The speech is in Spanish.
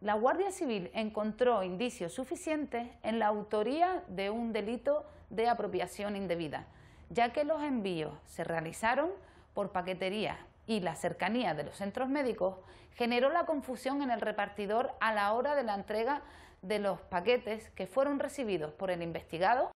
la Guardia Civil encontró indicios suficientes en la autoría de un delito de apropiación indebida, ya que los envíos se realizaron por paquetería y la cercanía de los centros médicos generó la confusión en el repartidor a la hora de la entrega de los paquetes que fueron recibidos por el investigado